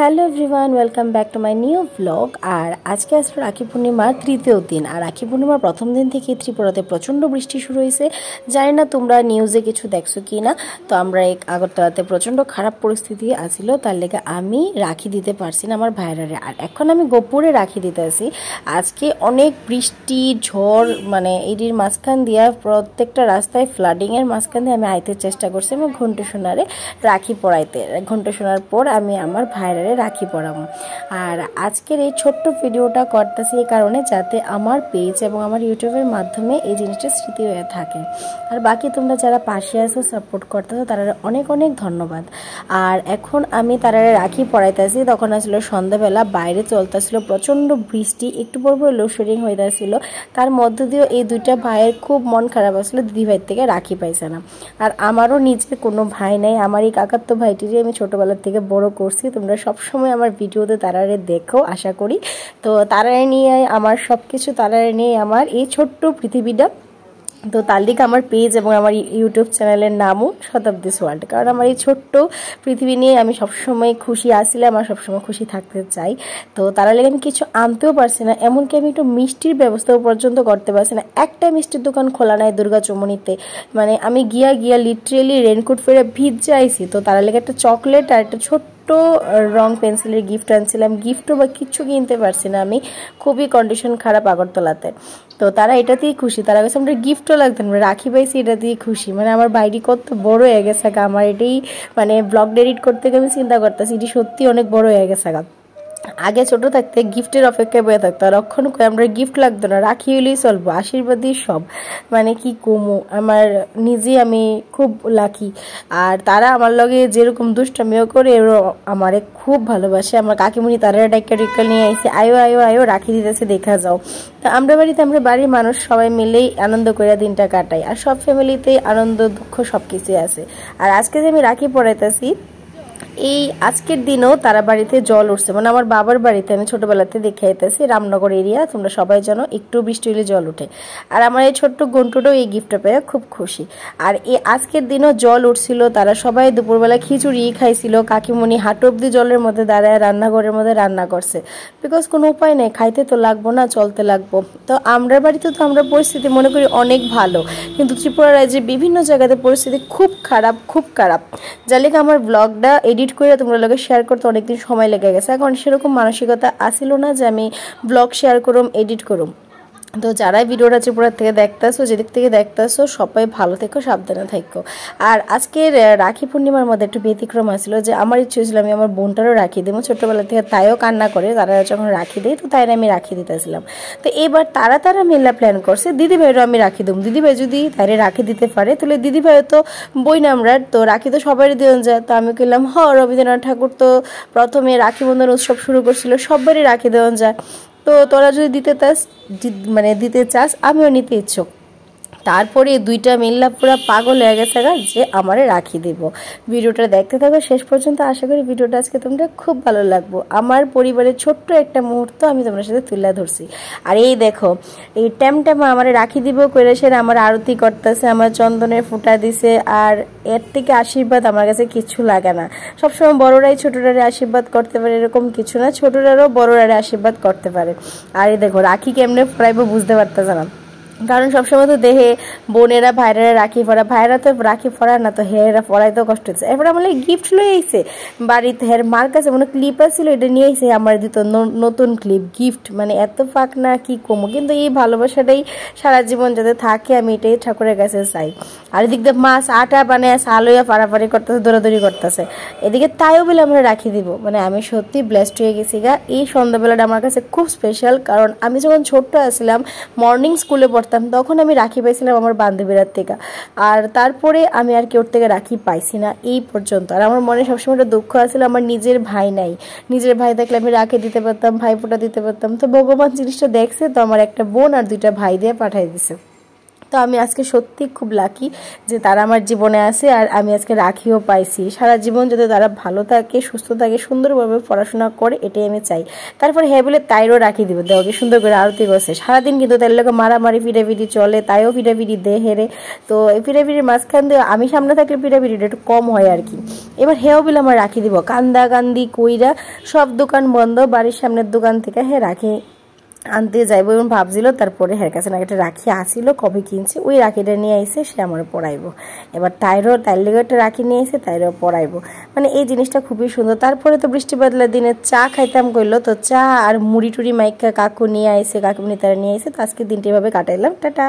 hello everyone welcome back to my new blog আর আজকে আসলো রাখি পূর্ণিমার তৃতীয় দিন আর রাখি পূর্ণিমার প্রথম দিন থেকে ত্রিপুরাতে প্রচণ্ড বৃষ্টি শুরু হয়েছে জানি না তোমরা নিউজে কিছু দেখছো কি না তো আমরা এক আগরতলাতে প্রচণ্ড খারাপ পরিস্থিতি আসিল তার লেগে আমি রাখি দিতে পারছি না আমার ভাইরারে আর এখন আমি গোপুরে রাখি দিতে আসি আজকে অনেক বৃষ্টি ঝড় মানে এটির মাঝখান দিয়ে প্রত্যেকটা রাস্তায় ফ্লাডিংয়ের মাঝখান দিয়ে আমি আইতে চেষ্টা করছি আমি ঘন্ট সোনারে রাখি পড়াইতে ঘন্ট শোনার পর আমি আমার ভাইরারে পরিবারে রাখি পরাবো আর আজকের এই ছোট্ট ভিডিওটা করতেছি এই কারণে যাতে আমার পেজ এবং আমার ইউটিউবের মাধ্যমে এই জিনিসটা স্মৃতি হয়ে থাকে আর বাকি তোমরা যারা পাশে আসো সাপোর্ট করতেছো তারা অনেক অনেক ধন্যবাদ আর এখন আমি তারা রাখি পড়াইতেছি তখন আসলে সন্ধ্যাবেলা বাইরে চলতেছিল প্রচণ্ড বৃষ্টি একটু পর পর লোডশেডিং হইতেছিল তার মধ্য দিয়েও এই দুইটা ভাইয়ের খুব মন খারাপ আসলে দিদি ভাইয়ের থেকে রাখি পাইছে না আর আমারও নিজের কোনো ভাই নাই আমার এই কাকাত্ত ভাইটিরই আমি ছোটোবেলার থেকে বড় করছি তোমরা সব সময় আমার ভিডিওতে তারারে দেখো আশা করি তো তারারে নিয়ে আমার সব কিছু তারারে নিয়ে আমার এই ছোট্ট পৃথিবীটা তো তার দিকে আমার পেজ এবং আমার ইউটিউব চ্যানেলের নামও শতাব্দী ওয়ার্ল্ড কারণ আমার এই ছোট্ট পৃথিবী নিয়ে আমি সবসময় খুশি আসলে আমার সবসময় খুশি থাকতে চাই তো তারা লেগে আমি কিছু আনতেও পারছি না এমনকি আমি একটু মিষ্টির ব্যবস্থাও পর্যন্ত করতে পারছি না একটা মিষ্টির দোকান খোলা নাই দুর্গা চমনিতে মানে আমি গিয়া গিয়া লিটারেলি রেনকোট ফেরে ভিজ আইসি তো তারা লেগে একটা চকলেট আর একটা ছোট্ট ছোট্ট রং পেন্সিলের গিফট আনছিলাম গিফটও বা কিছু কিনতে পারছি না আমি খুবই কন্ডিশন খারাপ আগরতলাতে তো তারা এটাতেই খুশি তারা গেছে আমরা গিফটও লাগতো মানে রাখি পাইছি এটা দিয়ে খুশি মানে আমার বাইরে কত বড় হয়ে গেছে আমার এটাই মানে ব্লগ ডেডিট করতে গিয়ে আমি চিন্তা করতেছি এটি সত্যি অনেক বড় হয়ে গেছে আগে ছোট থাকতে গিফটের অপেক্ষায় বয়ে থাকতো আর অক্ষণ করে আমরা গিফট লাগতো না রাখি হলেই চলবো আশীর্বাদই সব মানে কি কমু আমার নিজে আমি খুব লাকি আর তারা আমার লগে যেরকম দুষ্টামিও করে আমারে খুব ভালোবাসে আমার কাকিমুনি তারা ডাইকা ডিক্কা নিয়ে আইসে আয়ো আয়ো আয়ো রাখি দিতেছে দেখা যাও তা আমরা বাড়িতে আমরা বাড়ির মানুষ সবাই মিলেই আনন্দ করে দিনটা কাটাই আর সব ফ্যামিলিতেই আনন্দ দুঃখ সব কিছুই আছে আর আজকে যে আমি রাখি পড়াইতেছি এই আজকের দিনেও তারা বাড়িতে জল উঠছে মানে আমার বাবার বাড়িতে আমি ছোটোবেলাতে দেখে আইতেছি রামনগর এরিয়া তোমরা সবাই জানো একটু বৃষ্টি হলে জল উঠে আর আমার এই ছোট্ট গন্টুটাও এই গিফটটা পেয়ে খুব খুশি আর এই আজকের দিনেও জল উঠছিল তারা সবাই দুপুরবেলা খিচুড়ি খাইছিল কাকিমণি হাট অব্দি জলের মধ্যে দাঁড়ায় রান্নাঘরের মধ্যে রান্না করছে বিকজ কোনো উপায় নেই খাইতে তো লাগবো না চলতে লাগবো তো আমরা বাড়িতে তো আমরা পরিস্থিতি মনে করি অনেক ভালো কিন্তু ত্রিপুরা রাজ্যে বিভিন্ন জায়গাতে পরিস্থিতি খুব খারাপ খুব খারাপ যালিক আমার ব্লগটা এডিট এডিট করে তোমরা লোকে শেয়ার করতে অনেকদিন সময় লেগে গেছে এখন সেরকম মানসিকতা আসিল না যে আমি ব্লগ শেয়ার করুম এডিট করুম তো যারাই ভিডিওটা ত্রিপুরার থেকে দেখতে আসো যেদিক থেকে দেখতে আসো সবাই ভালো থেকো সাবধানে থাকো আর আজকের রাখি পূর্ণিমার মধ্যে একটু ব্যতিক্রম আসছিল যে আমার ইচ্ছে হয়েছিল আমি আমার বোনটারও রাখি দেবো ছোটোবেলা থেকে তাইও কান্না করে তারা যখন রাখি দেয় তো তাই আমি রাখি দিতেছিলাম তো এবার তারা তারা মেলা প্ল্যান করছে দিদিভাইয়েরও আমি রাখি দেবো দিদিভাই যদি তাইরে রাখি দিতে পারে তাহলে দিদিভাইও তো বই আমরা তো রাখি তো সবারই দেওয়া যায় তো আমি কইলাম হ রবীন্দ্রনাথ ঠাকুর তো প্রথমে রাখি বন্ধন উৎসব শুরু করছিল সবারই রাখি দেওয়া যায় তো তোরা যদি দিতে চাস মানে দিতে চাস আমিও নিতে ইচ্ছুক তারপরে দুইটা মিল্লা পুরা পাগল হয়ে গেছে গা যে আমারে রাখি দেব ভিডিওটা দেখতে থাকো শেষ পর্যন্ত আশা করি ভিডিওটা আজকে তোমরা খুব ভালো লাগবো আমার পরিবারের ছোট্ট একটা মুহূর্ত আমি তোমার সাথে তুলে ধরছি আর এই দেখো এই ট্যামট্যামা আমারে রাখি দিব করে আমার আরতি করতেছে আমার চন্দনের ফুটা দিছে আর এর থেকে আশীর্বাদ আমার কাছে কিছু লাগে না সবসময় বড়রাই ছোটরারে আশীর্বাদ করতে পারে এরকম কিছু না ছোটরারও বড়রারে আশীর্বাদ করতে পারে আর এই দেখো রাখি কেমনে ফোরাইবো বুঝতে পারতেছে না কারণ সবসময় তো দেহে বোনেরা ভাইরা রাখি পরা ভাইরা তো রাখি পরা না তো হেয়েরা পরাই তো কষ্ট হচ্ছে এরপরে আমার গিফট লয়ে আইসে বাড়িতে হের মার কাছে মানে ক্লিপ আসছিল এটা নিয়ে আইসে আমার দিত নতুন ক্লিপ গিফট মানে এত ফাঁক না কি কমো কিন্তু এই ভালোবাসাটাই সারা জীবন যাতে থাকে আমি এটাই ঠাকুরের কাছে চাই আর এদিক দিয়ে মাছ আটা মানে সালইয়া পাড়াপাড়ি করতেছে দৌড়াদৌড়ি করতেছে এদিকে তাইও বলে আমরা রাখি দিব মানে আমি সত্যি ব্লেসড হয়ে গেছি গা এই সন্ধ্যাবেলাটা আমার কাছে খুব স্পেশাল কারণ আমি যখন ছোট্ট আসলাম মর্নিং স্কুলে পড়তে পারতাম তখন আমি রাখি পাইছিলাম আমার বান্ধবীরার থেকে আর তারপরে আমি আর কেউ থেকে রাখি পাইছি না এই পর্যন্ত আর আমার মনে সবসময় একটা দুঃখ আসলে আমার নিজের ভাই নাই নিজের ভাই থাকলে আমি রাখি দিতে পারতাম ভাইফোঁটা দিতে পারতাম তো ভগবান জিনিসটা দেখছে তো আমার একটা বোন আর দুইটা ভাই দিয়ে পাঠিয়ে দিছে তো আমি আজকে সত্যি খুব লাকি যে তারা আমার জীবনে আছে আর আমি আজকে রাখিও পাইছি সারা জীবন যাতে তারা ভালো থাকে সুস্থ থাকে সুন্দরভাবে পড়াশোনা করে এটাই আমি চাই তারপর হ্যাঁ বলে তাইরও রাখি দিব দেওয়াকে সুন্দর করে আরতি বসে সারাদিন কিন্তু তার লোক মারামারি পিটাপিটি চলে তাইও পিটাপিটি দে হেরে তো এই পিটাপিটির মাঝখান দিয়ে আমি সামনে থাকলে পিটাপিটিটা একটু কম হয় আর কি এবার হেও হ্যাঁ বলে আমার রাখি দিব কান্দা কান্দি কইরা সব দোকান বন্ধ বাড়ির সামনের দোকান থেকে হ্যাঁ রাখি আনতে যাইব এবং ভাবছিল তারপরে হ্যাঁ কাছে না একটা রাখি আসিল কবে কিনছে ওই রাখিটা নিয়ে আইসে সে আমার পড়াইব এবার তাইরও তাইর লেগে একটা রাখি নিয়ে এসে তাইরও পড়াইব মানে এই জিনিসটা খুবই সুন্দর তারপরে তো বৃষ্টি বাদলার দিনে চা খাইতাম কইলো তো চা আর মুড়ি টুড়ি মাইকা কাকু নিয়ে আইসে কাকুমনি তারা নিয়ে আইসে তো আজকে দিনটি এভাবে কাটাইলাম টাটা